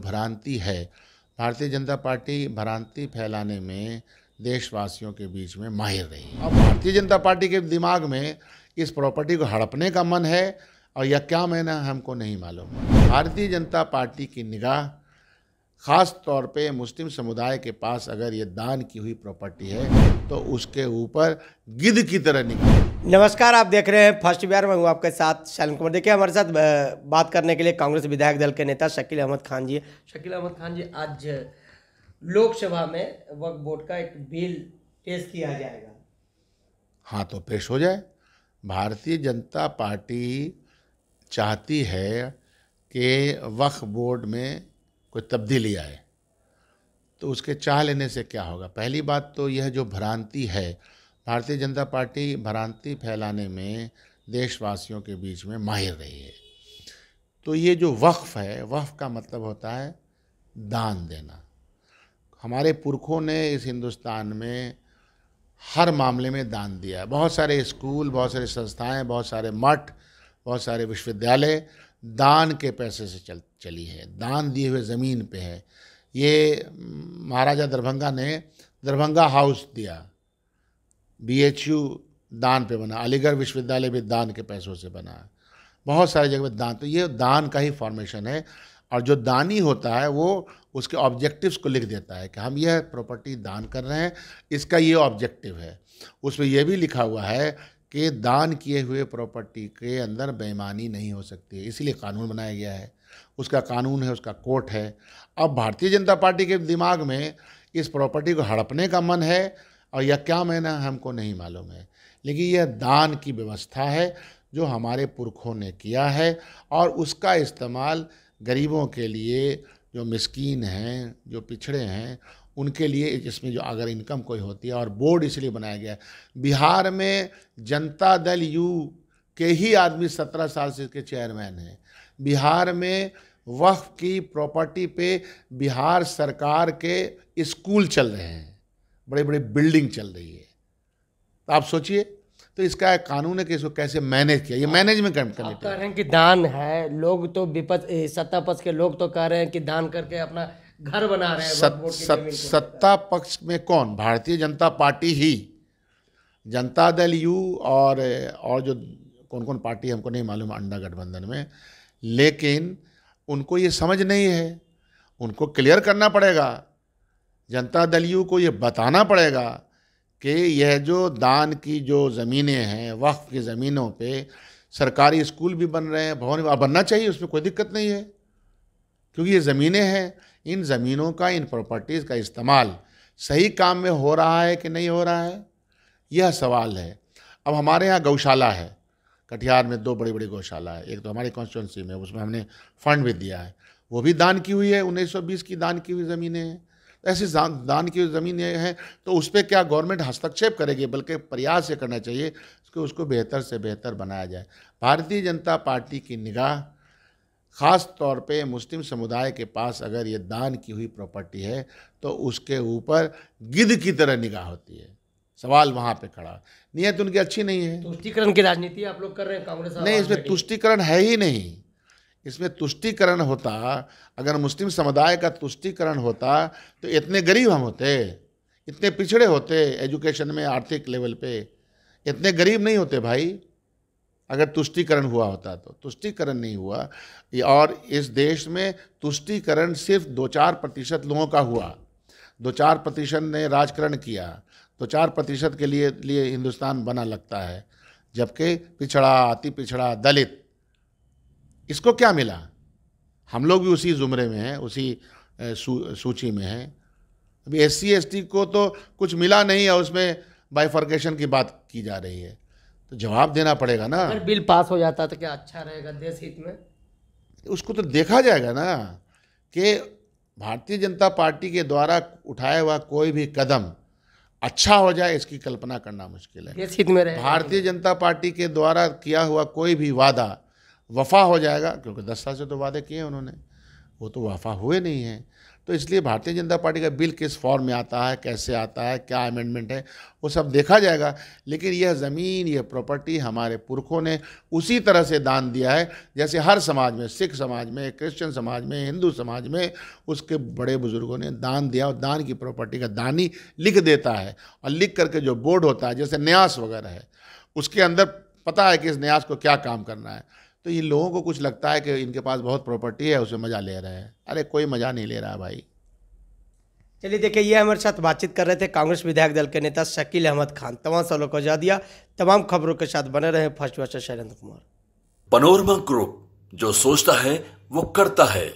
भ्रांति है भारतीय जनता पार्टी भ्रांति फैलाने में देशवासियों के बीच में माहिर रही अब भारतीय जनता पार्टी के दिमाग में इस प्रॉपर्टी को हड़पने का मन है और यह क्या मैंने हमको नहीं मालूम भारतीय जनता पार्टी की निगाह ख़ास तौर पे मुस्लिम समुदाय के पास अगर ये दान की हुई प्रॉपर्टी है तो उसके ऊपर गिद्ध की तरह निकले नमस्कार आप देख रहे हैं फर्स्ट बिहार में हूँ आपके साथ शालिम कुमार देखिए हमारे साथ बात करने के लिए कांग्रेस विधायक दल के नेता शकील अहमद खान जी शकील अहमद खान जी आज लोकसभा में वक्त बोर्ड का एक बिल पेश किया जाएगा हाँ तो पेश हो जाए भारतीय जनता पार्टी चाहती है कि वक्फ बोर्ड में कोई तब्दीली आए तो उसके चाह लेने से क्या होगा पहली बात तो यह जो भ्रांति है भारतीय जनता पार्टी भ्रांति फैलाने में देशवासियों के बीच में माहिर रही है तो ये जो वक्फ़ है वक्फ़ का मतलब होता है दान देना हमारे पुरखों ने इस हिंदुस्तान में हर मामले में दान दिया बहुत सारे स्कूल बहुत सारे संस्थाएं बहुत सारे मठ बहुत सारे विश्वविद्यालय दान के पैसे से चल चली है दान दिए हुए ज़मीन पे है ये महाराजा दरभंगा ने दरभंगा हाउस दिया बीएचयू दान पे बना अलीगढ़ विश्वविद्यालय भी दान के पैसों से बना बहुत सारी जगह पर दान तो ये दान का ही फॉर्मेशन है और जो दानी होता है वो उसके ऑब्जेक्टिव्स को लिख देता है कि हम यह प्रॉपर्टी दान कर रहे हैं इसका ये ऑब्जेक्टिव है उसमें यह भी लिखा हुआ है कि दान किए हुए प्रॉपर्टी के अंदर बेईमानी नहीं हो सकती इसलिए कानून बनाया गया है उसका कानून है उसका कोर्ट है अब भारतीय जनता पार्टी के दिमाग में इस प्रॉपर्टी को हड़पने का मन है और यह क्या मैंने हमको नहीं मालूम है लेकिन यह दान की व्यवस्था है जो हमारे पुरखों ने किया है और उसका इस्तेमाल गरीबों के लिए जो मिस्कीन हैं जो पिछड़े हैं उनके लिए इसमें जो अगर इनकम कोई होती है और बोर्ड इसलिए बनाया गया है बिहार में जनता दल यू के ही आदमी सत्रह साल से इसके चेयरमैन हैं बिहार में वक्फ की प्रॉपर्टी पे बिहार सरकार के स्कूल चल रहे हैं बड़े बड़े बिल्डिंग चल रही है तो आप सोचिए तो इसका कानून है कि इसको कैसे मैनेज किया ये हाँ। मैनेजमेंट कर रहे हैं कि दान है लोग तो विपक्ष सत्ता पक्ष के लोग तो कह रहे हैं कि दान करके अपना घर बना रहे हैं सत, सत, सत्ता पक्ष में कौन भारतीय जनता पार्टी ही जनता दल यू और और जो कौन कौन पार्टी हमको नहीं मालूम अंडा गठबंधन में लेकिन उनको ये समझ नहीं है उनको क्लियर करना पड़ेगा जनता दल यू को ये बताना पड़ेगा कि यह जो दान की जो ज़मीनें हैं वक्फ की ज़मीनों पे सरकारी स्कूल भी बन रहे हैं भवन बनना चाहिए उसमें कोई दिक्कत नहीं है क्योंकि ये ज़मीनें हैं इन ज़मीनों का इन प्रॉपर्टीज़ का इस्तेमाल सही काम में हो रहा है कि नहीं हो रहा है यह सवाल है अब हमारे यहाँ गौशाला है कटिहार में दो बड़ी बड़ी गौशाला है एक तो हमारी कॉन्स्टिट्यूंसी में उसमें हमने फंड भी दिया है वो भी दान की हुई है 1920 की दान की हुई ज़मीनें हैं तो ऐसी दान की हुई ज़मीन हैं तो उस पर क्या गवर्नमेंट हस्तक्षेप करेगी बल्कि प्रयास ये करना चाहिए कि उसको बेहतर से बेहतर बनाया जाए भारतीय जनता पार्टी की निगाह ख़ास तौर पे मुस्लिम समुदाय के पास अगर ये दान की हुई प्रॉपर्टी है तो उसके ऊपर गिद्ध की तरह निगाह होती है सवाल वहाँ पे खड़ा नीयत उनकी अच्छी नहीं है तुष्टिकरण की राजनीति आप लोग कर रहे हैं कांग्रेस नहीं इसमें तुष्टिकरण है ही नहीं इसमें तुष्टिकरण होता अगर मुस्लिम समुदाय का तुष्टिकरण होता तो इतने गरीब हम होते इतने पिछड़े होते एजुकेशन में आर्थिक लेवल पे इतने गरीब नहीं होते भाई अगर तुष्टिकरण हुआ होता तो तुष्टिकरण नहीं हुआ और इस देश में तुष्टिकरण सिर्फ दो चार प्रतिशत लोगों का हुआ दो चार प्रतिशत ने राजकरण किया दो चार प्रतिशत के लिए लिए हिंदुस्तान बना लगता है जबकि पिछड़ा अति पिछड़ा दलित इसको क्या मिला हम लोग भी उसी जुमरे में हैं उसी सू, सूची में हैं अभी एस सी को तो कुछ मिला नहीं है उसमें बाइफर्केशन की बात की जा रही है तो जवाब देना पड़ेगा ना अगर बिल पास हो जाता तो क्या अच्छा रहेगा देश हित में उसको तो देखा जाएगा ना कि भारतीय जनता पार्टी के द्वारा उठाया हुआ कोई भी कदम अच्छा हो जाए इसकी कल्पना करना मुश्किल है देश हित में भारतीय जनता पार्टी के द्वारा किया हुआ कोई भी वादा वफा हो जाएगा क्योंकि दस साल से तो वादे किए उन्होंने वो तो वफा हुए नहीं हैं तो इसलिए भारतीय जनता पार्टी का बिल किस फॉर्म में आता है कैसे आता है क्या अमेंडमेंट है वो सब देखा जाएगा लेकिन यह ज़मीन यह प्रॉपर्टी हमारे पुरखों ने उसी तरह से दान दिया है जैसे हर समाज में सिख समाज में क्रिश्चियन समाज में हिंदू समाज में उसके बड़े बुजुर्गों ने दान दिया और दान की प्रॉपर्टी का दानी लिख देता है और लिख करके जो बोर्ड होता है जैसे न्यास वगैरह है उसके अंदर पता है कि इस न्यास को क्या काम करना है तो ये लोगों को कुछ लगता है कि इनके पास बहुत प्रॉपर्टी है उसमें मज़ा ले रहे हैं अरे कोई मज़ा नहीं ले रहा भाई चलिए देखिए ये हमारे साथ बातचीत कर रहे थे कांग्रेस विधायक दल के नेता शकील अहमद खान तमाम सवालों को जा दिया तमाम खबरों के साथ बने रहे फर्स्ट वर्ष शैलेंद्र कुमार पनोरमा ग्रुप जो सोचता है वो करता है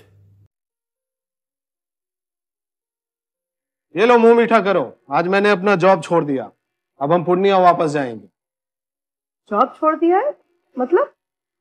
ये लो मुंह मीठा करो आज मैंने अपना जॉब छोड़ दिया अब हम पूर्णिया वापस जाएंगे जॉब छोड़ दिया है मतलब